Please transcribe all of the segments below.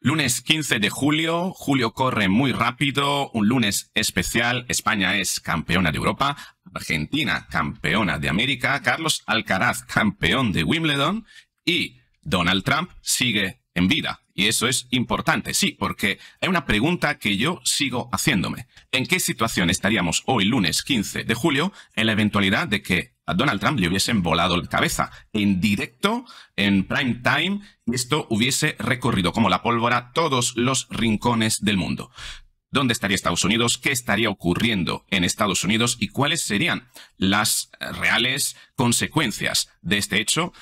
Lunes 15 de julio, julio corre muy rápido, un lunes especial, España es campeona de Europa, Argentina campeona de América, Carlos Alcaraz campeón de Wimbledon y Donald Trump sigue en vida. Y eso es importante, sí, porque hay una pregunta que yo sigo haciéndome. ¿En qué situación estaríamos hoy, lunes 15 de julio, en la eventualidad de que a Donald Trump le hubiesen volado la cabeza en directo, en prime time, y esto hubiese recorrido como la pólvora todos los rincones del mundo? dónde estaría Estados Unidos, qué estaría ocurriendo en Estados Unidos y cuáles serían las reales consecuencias de este hecho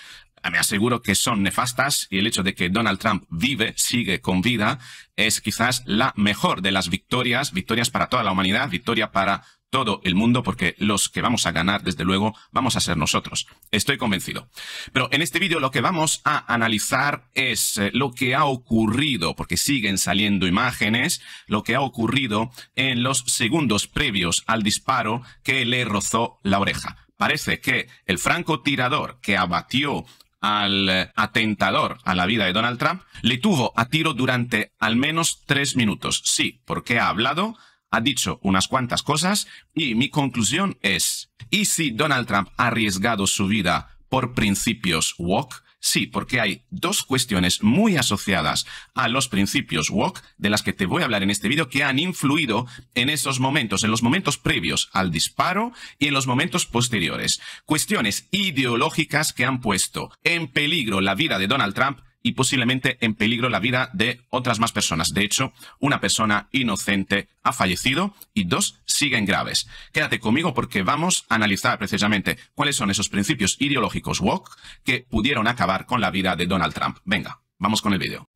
me aseguro que son nefastas y el hecho de que Donald Trump vive, sigue con vida, es quizás la mejor de las victorias, victorias para toda la humanidad, victoria para todo el mundo, porque los que vamos a ganar, desde luego, vamos a ser nosotros. Estoy convencido. Pero en este vídeo lo que vamos a analizar es eh, lo que ha ocurrido, porque siguen saliendo imágenes, lo que ha ocurrido en los segundos previos al disparo que le rozó la oreja parece que el francotirador que abatió al eh, atentador a la vida de Donald Trump, le tuvo a tiro durante al menos tres minutos. Sí, porque ha hablado, ha dicho unas cuantas cosas y mi conclusión es, ¿y si Donald Trump ha arriesgado su vida por principios woke? Sí, porque hay dos cuestiones muy asociadas a los principios WOC de las que te voy a hablar en este vídeo que han influido en esos momentos, en los momentos previos al disparo y en los momentos posteriores. Cuestiones ideológicas que han puesto en peligro la vida de Donald Trump y posiblemente en peligro la vida de otras más personas. De hecho, una persona inocente ha fallecido y dos siguen graves. Quédate conmigo porque vamos a analizar precisamente cuáles son esos principios ideológicos woke que pudieron acabar con la vida de Donald Trump. Venga, vamos con el vídeo.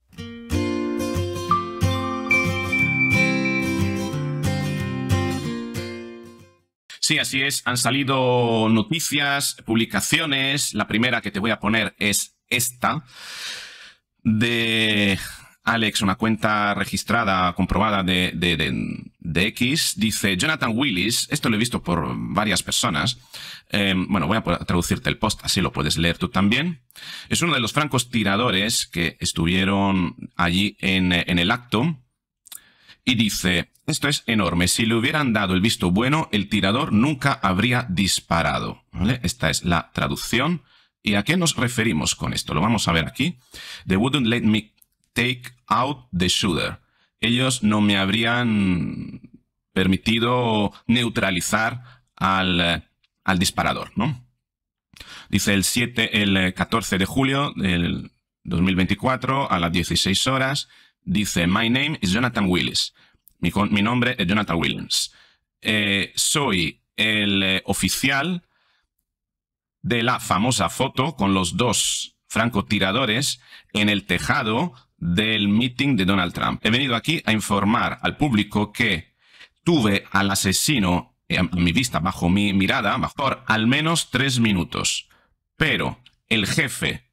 Sí, así es. Han salido noticias, publicaciones. La primera que te voy a poner es esta de Alex, una cuenta registrada, comprobada de, de, X, dice Jonathan Willis, esto lo he visto por varias personas, em, bueno, voy a traducirte el post, así lo puedes leer tú también, es uno de los francos tiradores que estuvieron allí en, el acto y dice, esto es enorme, si le hubieran dado el visto bueno, el tirador nunca habría disparado, Esta es la traducción. ¿Y a qué nos referimos con esto? Lo vamos a ver aquí. The wouldn't let me Take Out the Shooter. Ellos no me habrían permitido neutralizar al, al disparador, ¿no? Dice el 7, el 14 eh, de julio del 2024 a las 16 horas, dice, My name is Jonathan Willis. Mi, nombre es Jonathan Williams. Eh, soy el eh, oficial de la famosa foto con los dos francotiradores en el tejado del meeting de Donald Trump. He venido aquí a informar al público que tuve al asesino eh, a mi vista, bajo mi mirada, por al menos tres minutos. Pero el jefe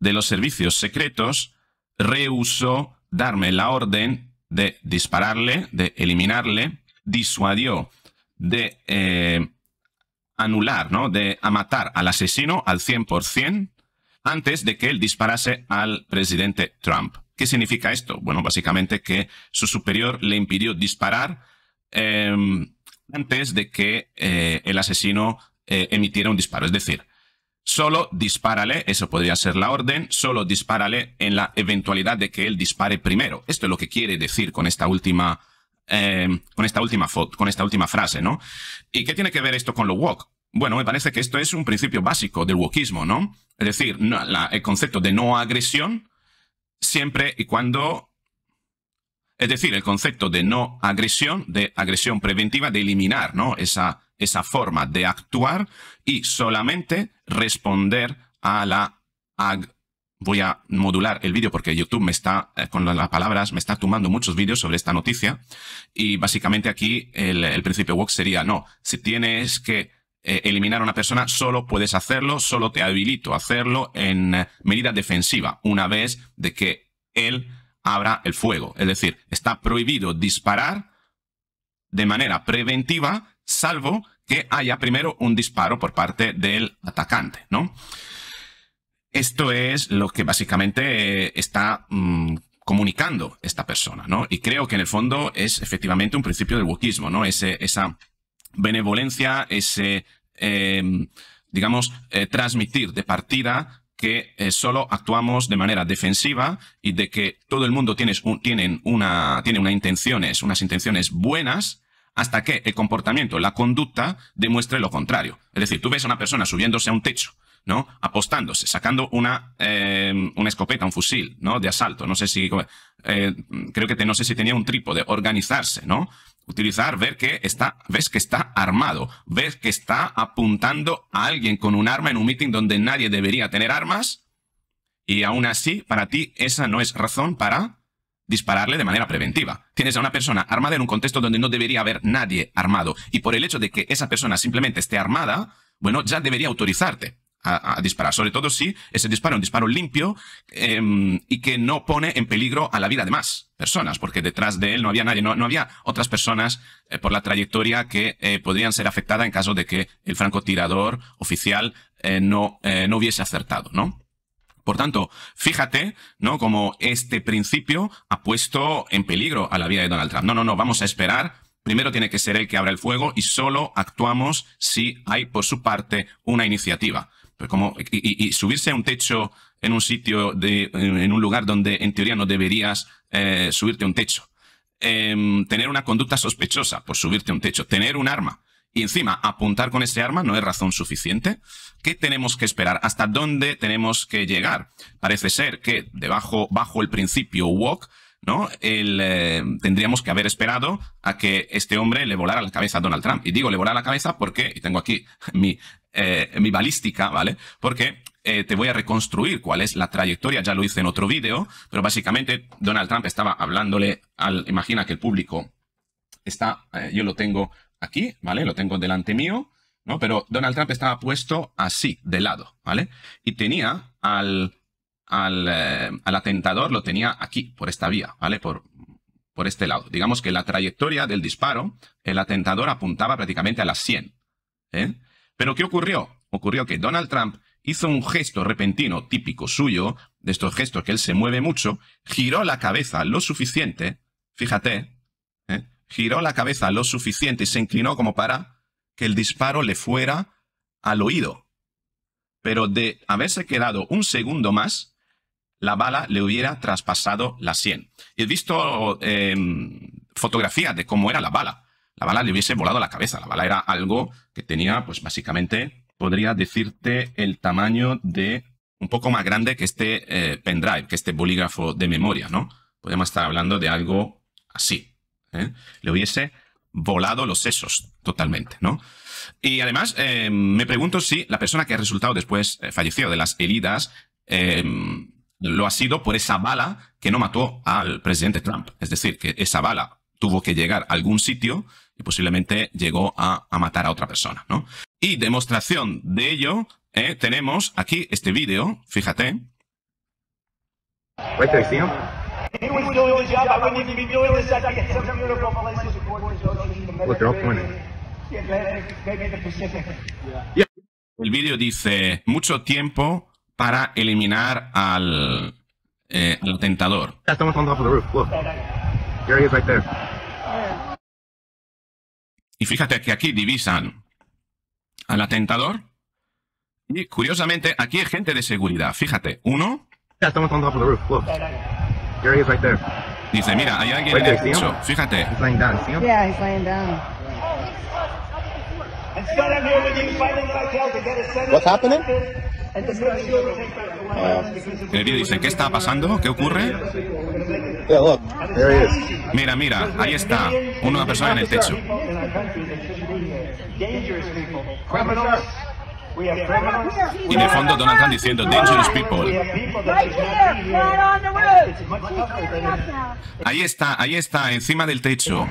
de los servicios secretos rehusó darme la orden de dispararle, de eliminarle, disuadió de eh, anular, ¿no? de matar al asesino al 100% antes de que él disparase al presidente Trump. ¿Qué significa esto? Bueno, básicamente que su superior le impidió disparar em, antes de que eh, el asesino eh, emitiera un disparo. Es decir, solo dispárale, eso podría ser la orden, solo dispárale en la eventualidad de que él dispare primero. Esto es lo que quiere decir con esta última, em, con esta última con esta última frase, ¿no? ¿Y qué tiene que ver esto con lo walk? Bueno, me parece que esto es un principio básico del wokismo, ¿no? Es decir, el concepto de no agresión siempre y cuando, es decir, el concepto de no agresión, de agresión preventiva, de eliminar ¿no? esa, esa forma de actuar y solamente responder a la voy a modular el vídeo porque YouTube me está, eh, con las palabras, me está tomando muchos vídeos sobre esta noticia. Y básicamente aquí el, principio walk sería, no, si tienes que eh, eliminar a una persona, solo puedes hacerlo, solo te habilito a hacerlo en eh, medida defensiva, una vez de que él abra el fuego. Es decir, está prohibido disparar de manera preventiva, salvo que haya primero un disparo por parte del atacante, ¿no? Esto es lo que básicamente eh, está mm, comunicando esta persona, ¿no? Y creo que en el fondo es efectivamente un principio del wokismo, ¿no? Ese, esa benevolencia, ese, eh, em, digamos, eh, transmitir de partida que eh, solo actuamos de manera defensiva y de que todo el mundo tiene, tienen una, tiene una intenciones, unas intenciones buenas hasta que el comportamiento, la conducta demuestre lo contrario. Es decir, tú ves a una persona subiéndose a un techo, ¿no? Apostándose, sacando una, em, una escopeta, un fusil, ¿no? De asalto, no sé si, creo que te, no sé si tenía un trípode, organizarse, ¿no? utilizar, ver que está, ves que está armado, ves que está apuntando a alguien con un arma en un meeting donde nadie debería tener armas, y aún así, para ti, esa no es razón para dispararle de manera preventiva. Tienes a una persona armada en un contexto donde no debería haber nadie armado, y por el hecho de que esa persona simplemente esté armada, bueno, ya debería autorizarte a, disparar. Sobre todo si ese disparo es un disparo limpio em, y que no pone en peligro a la vida de más personas, porque detrás de él no había nadie, no, había otras personas eh, por la trayectoria que eh, podrían ser afectadas en caso de que el francotirador oficial eh, no, no hubiese acertado, ¿no? Por tanto, fíjate, ¿no? Como este principio ha puesto en peligro a la vida de Donald Trump. No, no, no, vamos a esperar primero tiene que ser el que abra el fuego y solo actuamos si hay por su parte una iniciativa como, y, subirse a un techo en un sitio, de, en un lugar donde en teoría no deberías eh, subirte a un techo. Em, tener una conducta sospechosa por subirte a un techo. Tener un arma. Y encima, apuntar con ese arma no es razón suficiente. ¿Qué tenemos que esperar? ¿Hasta dónde tenemos que llegar? Parece ser que debajo, bajo el principio walk, ¿no? El, eh, tendríamos que haber esperado a que este hombre le volara la cabeza a Donald Trump. Y digo le volara la cabeza porque, y tengo aquí mi, eh, mi balística, ¿vale? Porque eh, te voy a reconstruir cuál es la trayectoria, ya lo hice en otro vídeo, pero básicamente Donald Trump estaba hablándole al, imagina que el público está, eh, yo lo tengo aquí, ¿vale? Lo tengo delante mío, ¿no? Pero Donald Trump estaba puesto así, de lado, ¿vale? Y tenía al, al, al atentador, lo tenía aquí, por esta vía, ¿vale? Por, por este lado. Digamos que la trayectoria del disparo, el atentador apuntaba prácticamente a las 100, ¿eh? Pero ¿qué ocurrió? Ocurrió que Donald Trump hizo un gesto repentino típico suyo, de estos gestos que él se mueve mucho, giró la cabeza lo suficiente, fíjate, ¿eh? giró la cabeza lo suficiente y se inclinó como para que el disparo le fuera al oído. Pero de haberse quedado un segundo más, la bala le hubiera traspasado la sien. He visto eh, fotografías de cómo era la bala la bala le hubiese volado la cabeza. La bala era algo que tenía, pues básicamente, podría decirte el tamaño de un poco más grande que este eh, pendrive, que este bolígrafo de memoria, ¿no? Podemos estar hablando de algo así. ¿eh? Le hubiese volado los sesos totalmente, ¿no? Y además, eh, me pregunto si la persona que ha resultado después falleció de las heridas lo ha sido por esa bala que no mató al presidente Trump. Es decir, que esa bala tuvo que llegar a algún sitio posiblemente llegó a, matar a otra persona, ¿no? Y demostración de ello, eh, tenemos aquí este vídeo, fíjate. El vídeo dice, mucho tiempo para eliminar al, eh, tentador. Y fíjate que aquí divisan al atentador. Y curiosamente, aquí hay gente de seguridad. Fíjate, uno. Dice, mira, hay alguien en el piso. Fíjate video eh, dice, ¿qué está pasando? ¿Qué ocurre? Mira, mira, ahí está, una persona en el techo. Y de fondo Donald Trump diciendo Dangerous People. Ahí está, ahí está, encima del techo.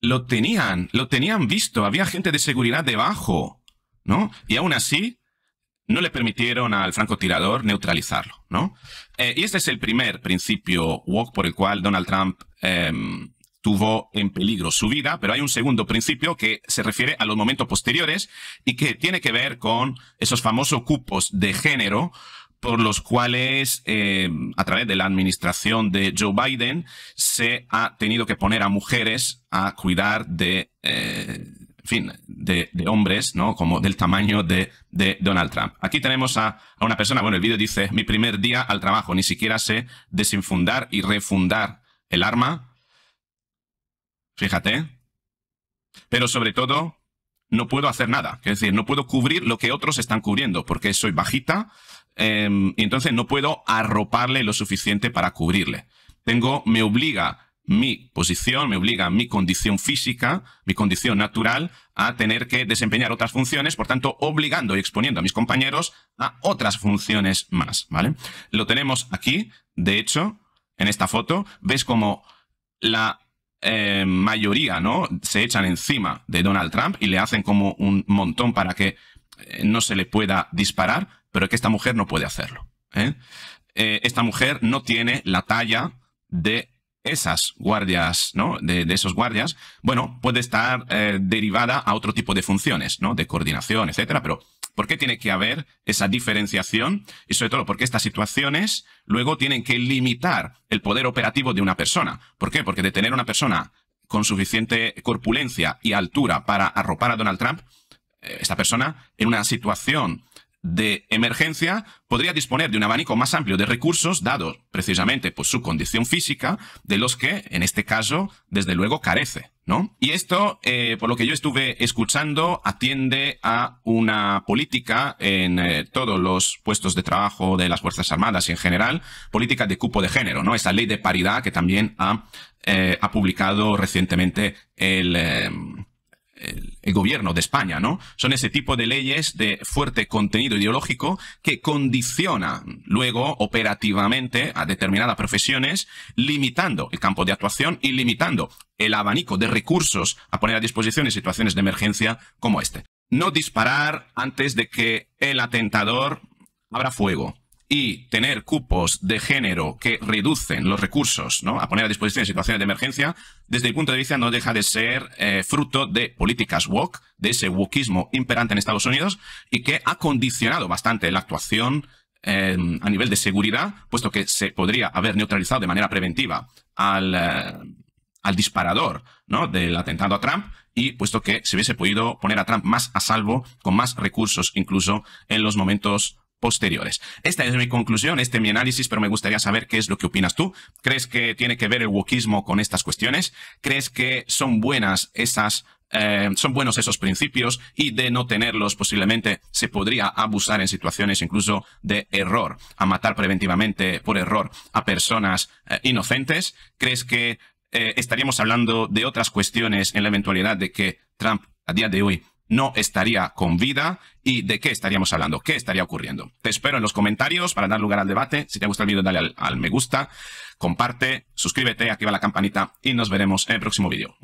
Lo tenían, lo tenían visto, había gente de seguridad debajo, ¿no? Y aún así, no le permitieron al francotirador neutralizarlo, ¿no? Eh, y este es el primer principio walk por el cual Donald Trump em, tuvo en peligro su vida, pero hay un segundo principio que se refiere a los momentos posteriores y que tiene que ver con esos famosos cupos de género por los cuales, eh, a través de la administración de Joe Biden, se ha tenido que poner a mujeres a cuidar de, eh, fin, de, hombres, ¿no? Como del tamaño de, Donald Trump. Aquí tenemos a, a una persona, bueno, el vídeo dice, mi primer día al trabajo, ni siquiera sé desinfundar y refundar el arma. Fíjate. Pero sobre todo, no puedo hacer nada. Es decir, no puedo cubrir lo que otros están cubriendo, porque soy bajita, Em, y entonces no puedo arroparle lo suficiente para cubrirle. Tengo, me obliga mi posición, me obliga mi condición física, mi condición natural, a tener que desempeñar otras funciones, por tanto, obligando y exponiendo a mis compañeros a otras funciones más, ¿vale? Lo tenemos aquí, de hecho, en esta foto, ves como la eh, mayoría, ¿no? Se echan encima de Donald Trump y le hacen como un montón para que eh, no se le pueda disparar, pero es que esta mujer no puede hacerlo. ¿eh? Eh, esta mujer no tiene la talla de esas guardias, ¿no? De, esos guardias, bueno, puede estar eh, derivada a otro tipo de funciones, ¿no? De coordinación, etcétera, pero ¿por qué tiene que haber esa diferenciación? Y sobre todo, porque estas situaciones luego tienen que limitar el poder operativo de una persona. ¿Por qué? Porque de tener una persona con suficiente corpulencia y altura para arropar a Donald Trump, esta persona en una situación de emergencia podría disponer de un abanico más amplio de recursos, dado precisamente por su condición física, de los que, en este caso, desde luego carece. ¿no? Y esto, eh, por lo que yo estuve escuchando, atiende a una política en eh, todos los puestos de trabajo de las Fuerzas Armadas y en general, política de cupo de género, ¿no? Esa ley de paridad que también ha, eh, ha publicado recientemente el el, gobierno de España, ¿no? Son ese tipo de leyes de fuerte contenido ideológico que condicionan luego operativamente a determinadas profesiones, limitando el campo de actuación y limitando el abanico de recursos a poner a disposición en situaciones de emergencia como este. No disparar antes de que el atentador abra fuego y tener cupos de género que reducen los recursos ¿no? a poner a disposición en situaciones de emergencia, desde el punto de vista no deja de ser eh, fruto de políticas woke, de ese wokeismo imperante en Estados Unidos y que ha condicionado bastante la actuación em, a nivel de seguridad, puesto que se podría haber neutralizado de manera preventiva al, eh, al disparador ¿no? del atentado a Trump y puesto que se hubiese podido poner a Trump más a salvo, con más recursos incluso en los momentos posteriores. Esta es mi conclusión, este es mi análisis, pero me gustaría saber qué es lo que opinas tú. ¿Crees que tiene que ver el wokismo con estas cuestiones? ¿Crees que son buenas esas eh, son buenos esos principios y de no tenerlos posiblemente se podría abusar en situaciones incluso de error, a matar preventivamente por error a personas eh, inocentes. ¿Crees que eh, estaríamos hablando de otras cuestiones en la eventualidad de que Trump a día de hoy no estaría con vida y de qué estaríamos hablando, qué estaría ocurriendo. Te espero en los comentarios para dar lugar al debate. Si te gusta el vídeo, dale al, al, me gusta, comparte, suscríbete, activa la campanita y nos veremos en el próximo vídeo.